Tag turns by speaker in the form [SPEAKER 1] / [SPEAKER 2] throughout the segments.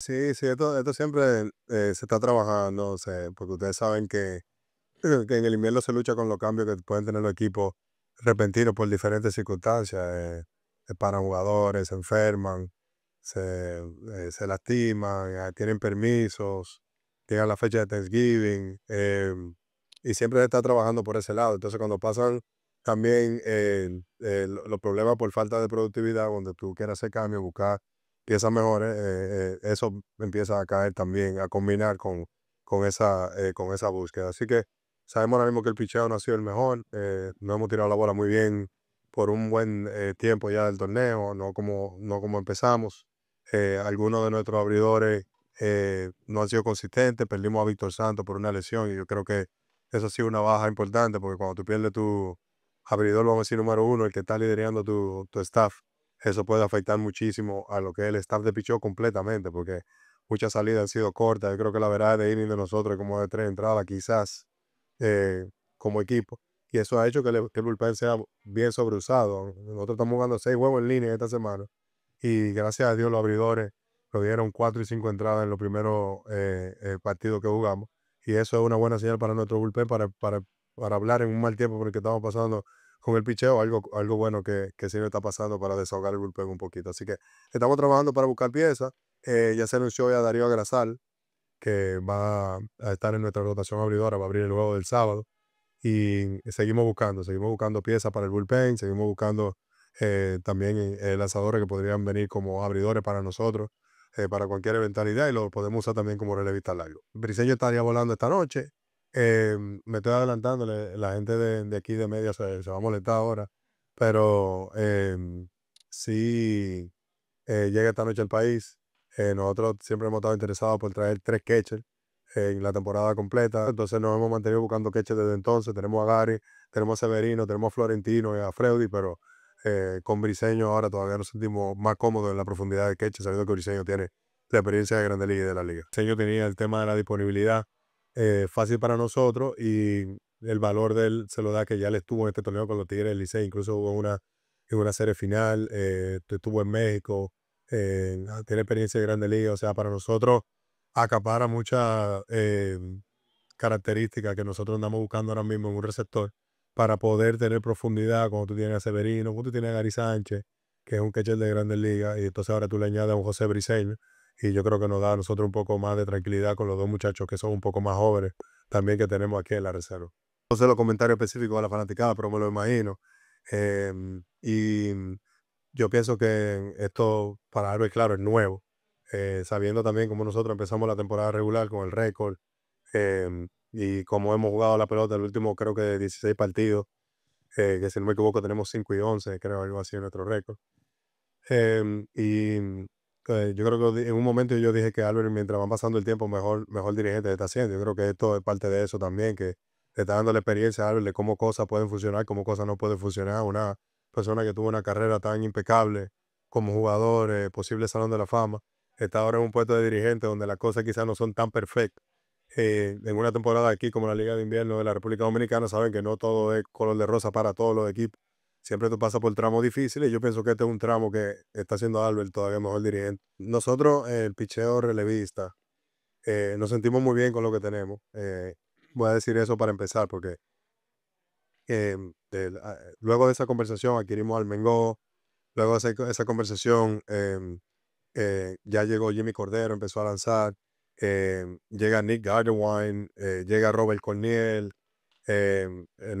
[SPEAKER 1] Sí, sí, esto, siempre eh, se está trabajando, porque ustedes saben eh, que, en el invierno se lucha con los cambios que pueden tener los equipos repentinos por diferentes circunstancias. Eh, eh paran jugadores, se enferman, se, lastiman, ah, tienen permisos, llegan la fecha de Thanksgiving, y siempre se está trabajando por ese lado. Entonces, cuando pasan también los problemas por falta de productividad, donde tú quieras hacer cambio, buscar piezas mejores, eh, eh, eso empieza a caer también, a combinar con, esa, eh, con esa búsqueda. Así que sabemos ahora mismo que el picheo no ha sido el mejor, no hemos tirado la bola muy bien por un buen tiempo ya del torneo, no como, no como empezamos. algunos de nuestros abridores no han sido consistentes, perdimos a Víctor Santos por una lesión y yo creo que eso ha sido una baja importante porque cuando tú pierdes tu abridor, vamos a decir, número uno, el que está liderando tu, tu staff, eso puede afectar muchísimo a lo que es el staff de Pichó completamente, porque muchas salidas han sido cortas. Yo creo que la verdad de inning de nosotros como de tres entradas, quizás, eh, como equipo. Y eso ha hecho que, el bullpen sea bien sobreusado. Nosotros estamos jugando seis juegos en línea esta semana. Y gracias a Dios los abridores nos dieron cuatro y cinco entradas en los primeros eh, eh, partidos que jugamos. Y eso es una buena señal para nuestro bullpen, para, para, para hablar en un mal tiempo porque estamos pasando con el picheo, algo, algo bueno que, que sí me está pasando para desahogar el bullpen un poquito. Así que estamos trabajando para buscar piezas. Eh, ya se anunció a Darío Agrasal, que va a estar en nuestra rotación abridora, va a abrir el juego del sábado. Y seguimos buscando, seguimos buscando piezas para el bullpen, seguimos buscando eh, también eh, lanzadores que podrían venir como abridores para nosotros, eh, para cualquier eventualidad, y lo podemos usar también como relevista largo. Briseño estaría volando esta noche, Em, me estoy adelantando, la gente de, aquí de media se, va a molestar ahora, pero em, si eh, llega esta noche al país, eh, nosotros siempre hemos estado interesados por traer tres catchers en la temporada completa, entonces nos hemos mantenido buscando catchers desde entonces, tenemos a Gary, tenemos a Severino, tenemos a Florentino y a Freudi, pero eh, con Briseño ahora todavía nos sentimos más cómodos en la profundidad de catchers, sabiendo que Briseño tiene la experiencia de Grande Liga y de la Liga. Briseño tenía el tema de la disponibilidad, eh, fácil para nosotros y el valor de él se lo da que ya le estuvo en este torneo con los Tigres del Licey, incluso hubo una, en una serie final, eh, estuvo en México, ah, tiene experiencia de Grandes Ligas, o sea, para nosotros acapara muchas eh, características que nosotros andamos buscando ahora mismo en un receptor para poder tener profundidad cuando tú tienes a Severino, cuando tú tienes a Gary Sánchez, que es un catcher de Grandes Ligas, y entonces ahora tú le añades a un José Briseño, y yo creo que nos da a nosotros un poco más de tranquilidad con los dos muchachos que son un poco más jóvenes también que tenemos aquí en la reserva. No sé los comentarios específicos a la fanaticada, pero me lo imagino. Em, y yo pienso que esto, para es claro, es nuevo. Eh, sabiendo también cómo nosotros empezamos la temporada regular con el récord em, y cómo hemos jugado la pelota el último, creo que 16 partidos, eh, que si no me equivoco tenemos 5 y 11, creo algo así en nuestro récord. Em, y yo creo que en un momento yo dije que Albert, mientras van pasando el tiempo, mejor, mejor dirigente está haciendo. Yo creo que esto es parte de eso también, que le está dando la experiencia a Albert de cómo cosas pueden funcionar, cómo cosas no pueden funcionar. Una persona que tuvo una carrera tan impecable como jugador, eh, posible salón de la fama, está ahora en un puesto de dirigente donde las cosas quizás no son tan perfectas. Eh, en una temporada aquí como la Liga de Invierno de la República Dominicana saben que no todo es color de rosa para todos los equipos siempre te pasas por tramos difíciles y yo pienso que este es un tramo que está haciendo Albert todavía mejor dirigente. Nosotros, eh, el picheo relevista, eh, nos sentimos muy bien con lo que tenemos. Eh, voy a decir eso para empezar porque ah, luego de esa conversación adquirimos al Mengo, luego de esa, conversación em, ya llegó Jimmy Cordero, empezó a lanzar, em, llega Nick Gardenwine, llega Robert Corniel, Em, eh,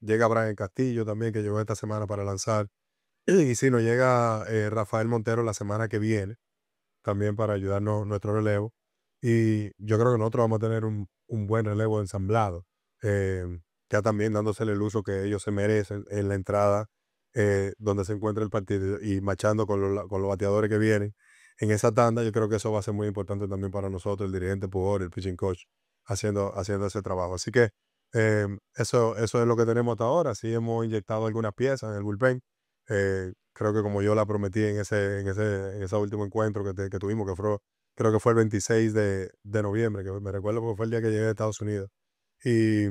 [SPEAKER 1] llega Brian Castillo también, que llegó esta semana para lanzar. Y si nos llega eh, Rafael Montero la semana que viene, también para ayudarnos nuestro relevo. Y yo creo que nosotros vamos a tener un, buen relevo ensamblado, em, ya también dándosele el uso que ellos se merecen en la entrada eh, donde se encuentra el partido y machando con, los bateadores que vienen. En esa tanda yo creo que eso va a ser muy importante también para nosotros, el dirigente Pujol, el pitching coach, haciendo, haciendo ese trabajo. Así que Em, eso, eso es lo que tenemos hasta ahora. Sí hemos inyectado algunas piezas en el bullpen. Eh, creo que como yo la prometí en ese, en ese, en último encuentro que, que tuvimos, que fue, creo que fue el 26 de, de noviembre, que me recuerdo porque fue el día que llegué a Estados Unidos. Y,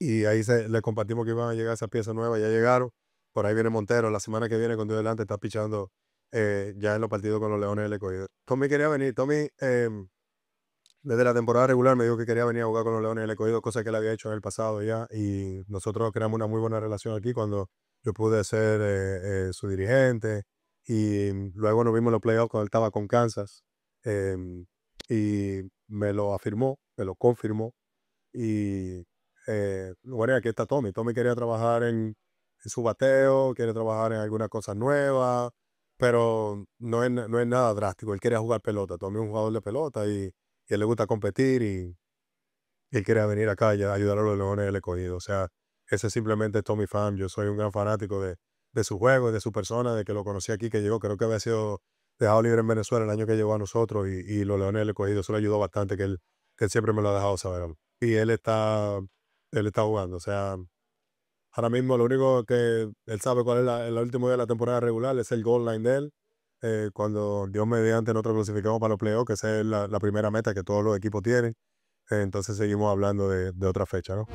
[SPEAKER 1] y ahí se, les compartimos que iban a llegar esas piezas nuevas, ya llegaron. Por ahí viene Montero, la semana que viene con Dios delante está pichando eh, ya en los partidos con los Leones del Ecuador. Tommy quería venir, Tommy em, desde la temporada regular me dijo que quería venir a jugar con los Leones del Escogido, cosas que él había hecho en el pasado ya. Y nosotros creamos una muy buena relación aquí cuando yo pude ser eh, eh, su dirigente. Y mm, luego nos vimos en los playoffs cuando él estaba con Kansas. Em, y me lo afirmó, me lo confirmó. Y eh, bueno, aquí está Tommy. Tommy quería trabajar en, su bateo, quiere trabajar en algunas cosas nuevas pero no es, no es nada drástico. Él quería jugar pelota. Tommy es un jugador de pelota y y él le gusta competir y, él quiere venir acá y ayudar a los Leones del Cogido. O sea, ese simplemente es Tommy fan. Yo soy un gran fanático de, su juego, de su persona, de que lo conocí aquí, que llegó, creo que había sido dejado libre en Venezuela el año que llegó a nosotros y, los Leones del Cogido, Eso le ayudó bastante, que él, siempre me lo ha dejado saber. Y él está, él está jugando. O sea, ahora mismo lo único que él sabe cuál es la, el último día de la temporada regular es el goal line de él eh, cuando Dios mediante nosotros clasificamos para los playoffs, que esa es la, primera meta que todos los equipos tienen. Eh, entonces seguimos hablando de, de otra fecha, ¿no?